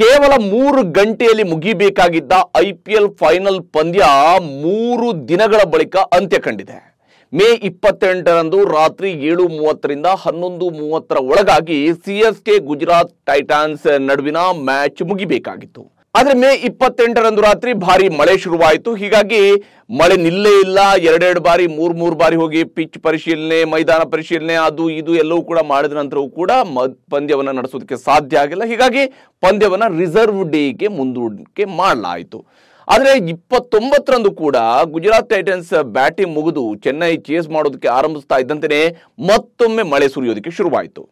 ಕೇವಲ ಮೂರು ಗಂಟೆಯಲ್ಲಿ ಮುಗಿಬೇಕಾಗಿದ್ದ ಐ ಪಿ ಎಲ್ ಫೈನಲ್ ಪಂದ್ಯ ಮೂರು ದಿನಗಳ ಬಳಿಕ ಅಂತ್ಯ ಕಂಡಿದೆ ಮೇ ಇಪ್ಪತ್ತೆಂಟರಂದು ರಾತ್ರಿ ಏಳು ಮೂವತ್ತರಿಂದ ಹನ್ನೊಂದು ಮೂವತ್ತರ ಒಳಗಾಗಿ C S K Gujarat Titans ನಡುವಿನ ಮ್ಯಾಚ್ ಮುಗಿಬೇಕಾಗಿತ್ತು ಆದ್ರೆ ಮೇ ಇಪ್ಪತ್ತೆಂಟರಂದು ರಾತ್ರಿ ಭಾರಿ ಮಳೆ ಶುರುವಾಯಿತು ಹೀಗಾಗಿ ಮಳೆ ನಿಲ್ಲೇ ಇಲ್ಲ ಎರಡೆರಡು ಬಾರಿ ಮೂರ್ ಮೂರು ಬಾರಿ ಹೋಗಿ ಪಿಚ್ ಪರಿಶೀಲನೆ ಮೈದಾನ ಪರಿಶೀಲನೆ ಅದು ಇದು ಎಲ್ಲವೂ ಕೂಡ ಮಾಡಿದ ನಂತರವೂ ಕೂಡ ಪಂದ್ಯವನ್ನ ನಡೆಸೋದಕ್ಕೆ ಸಾಧ್ಯ ಆಗಿಲ್ಲ ಹೀಗಾಗಿ ಪಂದ್ಯವನ್ನ ರಿಸರ್ವ್ ಡೇಗೆ ಮುಂದೂಡಿಕೆ ಮಾಡಲಾಯಿತು ಆದರೆ ಇಪ್ಪತ್ತೊಂಬತ್ತರಂದು ಕೂಡ ಗುಜರಾತ್ ಟೈಟನ್ಸ್ ಬ್ಯಾಟಿಂಗ್ ಮುಗಿದು ಚೆನ್ನೈ ಚೇಸ್ ಮಾಡೋದಕ್ಕೆ ಆರಂಭಿಸ್ತಾ ಇದ್ದಂತೆಯೇ ಮತ್ತೊಮ್ಮೆ ಮಳೆ ಸುರಿಯೋದಕ್ಕೆ ಶುರುವಾಯಿತು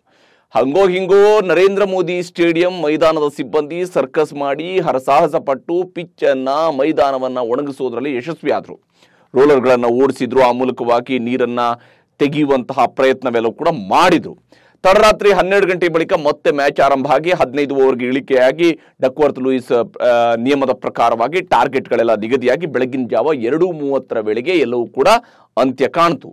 ಹಂಗೋ ಹಿಂಗೋ ನರೇಂದ್ರ ಮೋದಿ ಸ್ಟೇಡಿಯಂ ಮೈದಾನದ ಸಿಬ್ಬಂದಿ ಸರ್ಕಸ್ ಮಾಡಿ ಹರಸಾಹಸ ಪಟ್ಟು ಪಿಚ್ ಅನ್ನ ಮೈದಾನವನ್ನ ಒಣಗಿಸೋದ್ರಲ್ಲಿ ರೋಲರ್ ರೋಲರ್ಗಳನ್ನು ಓಡಿಸಿದ್ರು ಆ ಮೂಲಕವಾಗಿ ನೀರನ್ನ ತೆಗೆಯುವಂತಹ ಪ್ರಯತ್ನವೆಲ್ಲವೂ ಕೂಡ ಮಾಡಿದ್ರು ತಡರಾತ್ರಿ ಹನ್ನೆರಡು ಗಂಟೆ ಬಳಿಕ ಮತ್ತೆ ಮ್ಯಾಚ್ ಆರಂಭ ಆಗಿ ಹದಿನೈದು ಓವರ್ಗೆ ಇಳಿಕೆಯಾಗಿ ಡಕ್ವರ್ತ್ ಲೂಯಿಸ್ ನಿಯಮದ ಪ್ರಕಾರವಾಗಿ ಟಾರ್ಗೆಟ್ಗಳೆಲ್ಲ ನಿಗದಿಯಾಗಿ ಬೆಳಗಿನ ಜಾವ ಎರಡು ಮೂವತ್ತರ ವೇಳೆಗೆ ಎಲ್ಲವೂ ಕೂಡ ಅಂತ್ಯ ಕಾಣ್ತು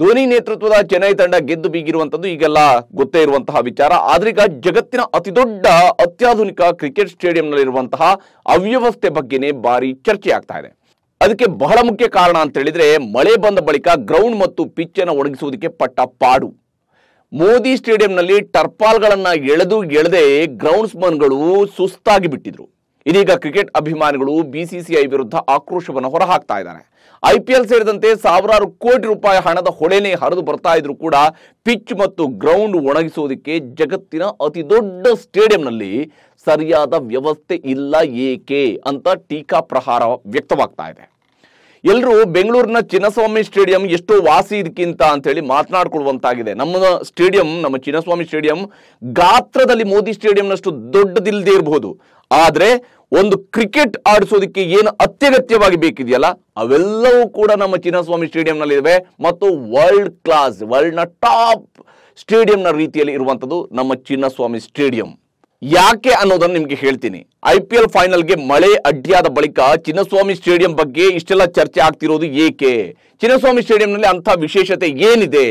ಧೋನಿ ನೇತೃತ್ವದ ಚೆನ್ನೈ ತಂಡ ಗೆದ್ದು ಬೀಗಿರುವಂತದ್ದು ಈಗೆಲ್ಲ ಗೊತ್ತೇ ಇರುವಂತಹ ವಿಚಾರ ಆದ್ರೀಗ ಜಗತ್ತಿನ ಅತಿದೊಡ್ಡ ಅತ್ಯಾಧುನಿಕ ಕ್ರಿಕೆಟ್ ಸ್ಟೇಡಿಯಂನಲ್ಲಿರುವಂತಹ ಅವ್ಯವಸ್ಥೆ ಬಗ್ಗೆನೇ ಭಾರಿ ಚರ್ಚೆ ಆಗ್ತಾ ಇದೆ ಅದಕ್ಕೆ ಬಹಳ ಮುಖ್ಯ ಕಾರಣ ಅಂತ ಹೇಳಿದ್ರೆ ಮಳೆ ಬಂದ ಬಳಿಕ ಗ್ರೌಂಡ್ ಮತ್ತು ಪಿಚ್ ಅನ್ನು ಒಣಗಿಸುವುದಕ್ಕೆ ಪಟ್ಟ ಪಾಡು ಮೋದಿ ಸ್ಟೇಡಿಯಂನಲ್ಲಿ ಟರ್ಪಾಲ್ಗಳನ್ನು ಎಳೆದು ಎಳೆದೇ ಗ್ರೌಂಡ್ಸ್ಮನ್ಗಳು ಸುಸ್ತಾಗಿ ಬಿಟ್ಟಿದ್ರು ಇದೀಗ ಕ್ರಿಕೆಟ್ ಅಭಿಮಾನಿಗಳು ಬಿಸಿಸಿಐ ವಿರುದ್ಧ ಆಕ್ರೋಶವನ್ನು ಹೊರಹಾಕ್ತಾ ಇದ್ದಾರೆ ಐಪಿಎಲ್ ಸೇರಿದಂತೆ ಸಾವಿರಾರು ಕೋಟಿ ರೂಪಾಯಿ ಹಣದ ಹೊಳೆನೇ ಹರಿದು ಬರ್ತಾ ಇದ್ರು ಕೂಡ ಪಿಚ್ ಮತ್ತು ಗ್ರೌಂಡ್ ಒಣಗಿಸೋದಕ್ಕೆ ಜಗತ್ತಿನ ಅತಿ ದೊಡ್ಡ ಸ್ಟೇಡಿಯಂನಲ್ಲಿ ಸರಿಯಾದ ವ್ಯವಸ್ಥೆ ಇಲ್ಲ ಏಕೆ ಅಂತ ಟೀಕಾ ಪ್ರಹಾರ ವ್ಯಕ್ತವಾಗ್ತಾ ಇದೆ ಎಲ್ಲರೂ ಬೆಂಗಳೂರಿನ ಚಿನ್ನಸ್ವಾಮಿ ಸ್ಟೇಡಿಯಂ ಎಷ್ಟು ವಾಸಿ ಇದಕ್ಕಿಂತ ಹೇಳಿ ಮಾತನಾಡ್ಕೊಳ್ಳುವಂತಾಗಿದೆ ನಮ್ಮ ಸ್ಟೇಡಿಯಂ ನಮ್ಮ ಚಿನ್ನಸ್ವಾಮಿ ಸ್ಟೇಡಿಯಂ ಗಾತ್ರದಲ್ಲಿ ಮೋದಿ ಸ್ಟೇಡಿಯಂನಷ್ಟು ದೊಡ್ಡದಿಲ್ಲದೆ ಇರಬಹುದು ಆದರೆ ಒಂದು ಕ್ರಿಕೆಟ್ ಆಡಿಸೋದಕ್ಕೆ ಏನು ಅತ್ಯಗತ್ಯವಾಗಿ ಬೇಕಿದೆಯಲ್ಲ ಅವೆಲ್ಲವೂ ಕೂಡ ನಮ್ಮ ಚಿನ್ನಸ್ವಾಮಿ ಸ್ಟೇಡಿಯಂನಲ್ಲಿ ಇವೆ ಮತ್ತು ವರ್ಲ್ಡ್ ಕ್ಲಾಸ್ ವರ್ಲ್ಡ್ನ ಟಾಪ್ ಸ್ಟೇಡಿಯಂನ ರೀತಿಯಲ್ಲಿ ಇರುವಂಥದ್ದು ನಮ್ಮ ಚಿನ್ನಸ್ವಾಮಿ ಸ್ಟೇಡಿಯಂ ಯಾಕೆ ಅನ್ನೋದನ್ನು ನಿಮಗೆ ಹೇಳ್ತೀನಿ ಐ ಪಿ ಎಲ್ ಫೈನಲ್ಗೆ ಮಳೆ ಅಡ್ಡಿಯಾದ ಬಳಿಕ ಚಿನ್ನಸ್ವಾಮಿ ಸ್ಟೇಡಿಯಂ ಬಗ್ಗೆ ಇಷ್ಟೆಲ್ಲ ಚರ್ಚೆ ಆಗ್ತಿರೋದು ಏಕೆ ಚಿನ್ನಸ್ವಾಮಿ ಸ್ಟೇಡಿಯಂನಲ್ಲಿ ಅಂಥ ವಿಶೇಷತೆ ಏನಿದೆ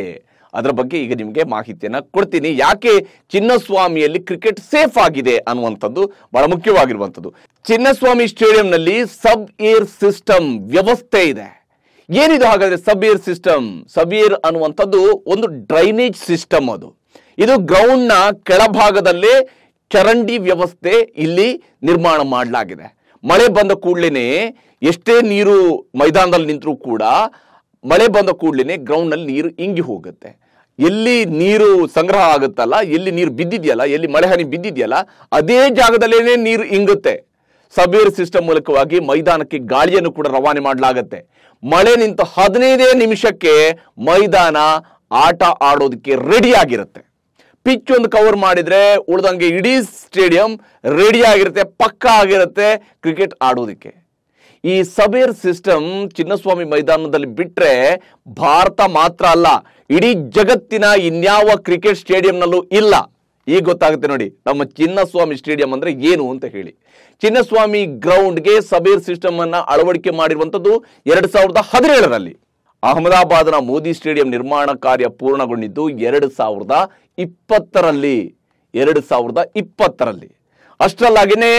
ಅದರ ಬಗ್ಗೆ ಈಗ ನಿಮಗೆ ಮಾಹಿತಿಯನ್ನು ಕೊಡ್ತೀನಿ ಯಾಕೆ ಚಿನ್ನಸ್ವಾಮಿಯಲ್ಲಿ ಕ್ರಿಕೆಟ್ ಸೇಫ್ ಆಗಿದೆ ಅನ್ನುವಂಥದ್ದು ಬಹಳ ಮುಖ್ಯವಾಗಿರುವಂಥದ್ದು ಚಿನ್ನಸ್ವಾಮಿ ಸ್ಟೇಡಿಯಂನಲ್ಲಿ ಸಬ್ ಏರ್ ಸಿಸ್ಟಮ್ ವ್ಯವಸ್ಥೆ ಇದೆ ಏನಿದು ಹಾಗಾದರೆ sub air system sub air ಅನ್ನುವಂಥದ್ದು ಒಂದು ಡ್ರೈನೇಜ್ ಸಿಸ್ಟಮ್ ಅದು ಇದು ಗ್ರೌಂಡ್ನ ಕೆಳಭಾಗದಲ್ಲೇ ಚರಂಡಿ ವ್ಯವಸ್ಥೆ ಇಲ್ಲಿ ನಿರ್ಮಾಣ ಮಾಡಲಾಗಿದೆ ಮಳೆ ಬಂದ ಕೂಡಲೇ ಎಷ್ಟೇ ನೀರು ಮೈದಾನದಲ್ಲಿ ನಿಂತರೂ ಕೂಡ ಮಳೆ ಬಂದ ಕೂಡಲೇ ಗ್ರೌಂಡ್ನಲ್ಲಿ ನೀರು ಇಂಗಿ ಹೋಗುತ್ತೆ ಎಲ್ಲಿ ನೀರು ಸಂಗ್ರಹ ಆಗುತ್ತಲ್ಲ ಎಲ್ಲಿ ನೀರು ಬಿದ್ದಿದೆಯಲ್ಲ ಎಲ್ಲಿ ಮಳೆ ಹನಿ ಬಿದ್ದಿದೆಯಲ್ಲ ಅದೇ ಜಾಗದಲ್ಲೇನೆ ನೀರು ಇಂಗುತ್ತೆ ಸಬ್ವೇರ್ ಸಿಸ್ಟಮ್ ಮೂಲಕವಾಗಿ ಮೈದಾನಕ್ಕೆ ಗಾಳಿಯನ್ನು ಕೂಡ ರವಾನೆ ಮಾಡಲಾಗತ್ತೆ ಮಳೆ ನಿಂತು ಹದಿನೈದೇ ನಿಮಿಷಕ್ಕೆ ಮೈದಾನ ಆಟ ಆಡೋದಕ್ಕೆ ರೆಡಿ ಆಗಿರುತ್ತೆ ಪಿಚ್ ಒಂದು ಕವರ್ ಮಾಡಿದ್ರೆ ಉಳ್ದಂಗೆ ಇಡೀ ಸ್ಟೇಡಿಯಂ ರೆಡಿ ಆಗಿರುತ್ತೆ ಪಕ್ಕಾ ಆಗಿರುತ್ತೆ ಕ್ರಿಕೆಟ್ ಆಡೋದಕ್ಕೆ ಈ ಸಬೇರ್ ಸಿಸ್ಟಮ್ ಚಿನ್ನಸ್ವಾಮಿ ಮೈದಾನದಲ್ಲಿ ಬಿಟ್ಟರೆ ಭಾರತ ಮಾತ್ರ ಅಲ್ಲ ಇಡೀ ಜಗತ್ತಿನ ಇನ್ಯಾವ ಕ್ರಿಕೆಟ್ ಸ್ಟೇಡಿಯಂನಲ್ಲೂ ಇಲ್ಲ ಈಗ ಗೊತ್ತಾಗುತ್ತೆ ನೋಡಿ ನಮ್ಮ ಚಿನ್ನಸ್ವಾಮಿ ಸ್ಟೇಡಿಯಂ ಅಂದ್ರೆ ಏನು ಅಂತ ಹೇಳಿ ಚಿನ್ನಸ್ವಾಮಿ ಗ್ರೌಂಡ್ಗೆ ಸಬೇರ್ ಸಿಸ್ಟಮ್ ಅನ್ನ ಅಳವಡಿಕೆ ಮಾಡಿರುವಂಥದ್ದು ಎರಡು ಸಾವಿರದ ಹದಿನೇಳರಲ್ಲಿ ಅಹಮದಾಬಾದ್ನ ಮೋದಿ ಸ್ಟೇಡಿಯಂ ನಿರ್ಮಾಣ ಕಾರ್ಯ ಪೂರ್ಣಗೊಂಡಿದ್ದು ಎರಡು ಸಾವಿರದ ಇಪ್ಪತ್ತರಲ್ಲಿ ಎರಡು ಸಾವಿರದ ಇಪ್ಪತ್ತರಲ್ಲಿ ಅಷ್ಟರಲ್ಲಾಗಿನೇ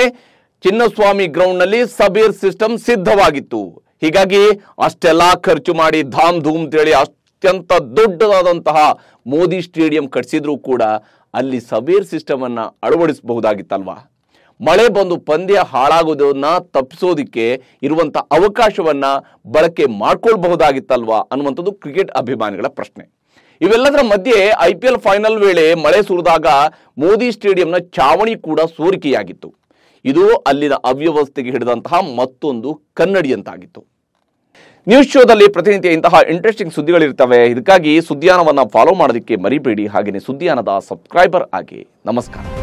ಚಿನ್ನಸ್ವಾಮಿ ಗ್ರೌಂಡ್ನಲ್ಲಿ ಸಬೇರ್ ಸಿಸ್ಟಮ್ ಸಿದ್ಧವಾಗಿತ್ತು ಹೀಗಾಗಿ ಅಷ್ಟೆಲ್ಲ ಖರ್ಚು ಮಾಡಿ ಧಾಮ್ ಧೂಮ್ ಅಂತೇಳಿ ಅಷ್ಟು ಅತ್ಯಂತ ದೊಡ್ಡದಾದಂತಹ ಮೋದಿ ಸ್ಟೇಡಿಯಂ ಕಟ್ಟಿಸಿದ್ರು ಕೂಡ ಅಲ್ಲಿ ಸವೇರ್ ಸಿಸ್ಟಮ್ ಅನ್ನ ಅಳವಡಿಸಬಹುದಾಗಿತ್ತಲ್ವಾ ಮಳೆ ಬಂದು ಪಂದ್ಯ ಹಾಳಾಗೋದನ್ನ ತಪ್ಪಿಸೋದಿಕ್ಕೆ ಇರುವಂತಹ ಅವಕಾಶವನ್ನ ಬಳಕೆ ಮಾಡ್ಕೊಳ್ಬಹುದಾಗಿತ್ತಲ್ವಾ ಅನ್ನುವಂಥದ್ದು ಕ್ರಿಕೆಟ್ ಅಭಿಮಾನಿಗಳ ಪ್ರಶ್ನೆ ಇವೆಲ್ಲದರ ಮಧ್ಯೆ ಐ ಪಿ ಎಲ್ ಫೈನಲ್ ವೇಳೆ ಮಳೆ ಸುರಿದಾಗ ಮೋದಿ ಸ್ಟೇಡಿಯಂನ ಚಾವಣಿ ಕೂಡ ಸೋರಿಕೆಯಾಗಿತ್ತು ಇದು ಅಲ್ಲಿನ ಅವ್ಯವಸ್ಥೆಗೆ ಹಿಡಿದಂತಹ ಮತ್ತೊಂದು ಕನ್ನಡಿಯಂತಾಗಿತ್ತು ನ್ಯೂಸ್ ಶೋದಲ್ಲಿ ಪ್ರತಿನಿತ್ಯ ಇಂತಹ ಇಂಟ್ರೆಸ್ಟಿಂಗ್ ಸುದ್ದಿಗಳಿರ್ತವೆ ಇದಕ್ಕಾಗಿ ಸುದ್ದಿಯಾನವನ್ನು ಫಾಲೋ ಮಾಡೋದಕ್ಕೆ ಮರಿಬೇಡಿ ಹಾಗೆಯೇ ಸುದ್ದಿಯಾನದ ಸಬ್ಸ್ಕ್ರೈಬರ್ ಆಗಿ ನಮಸ್ಕಾರ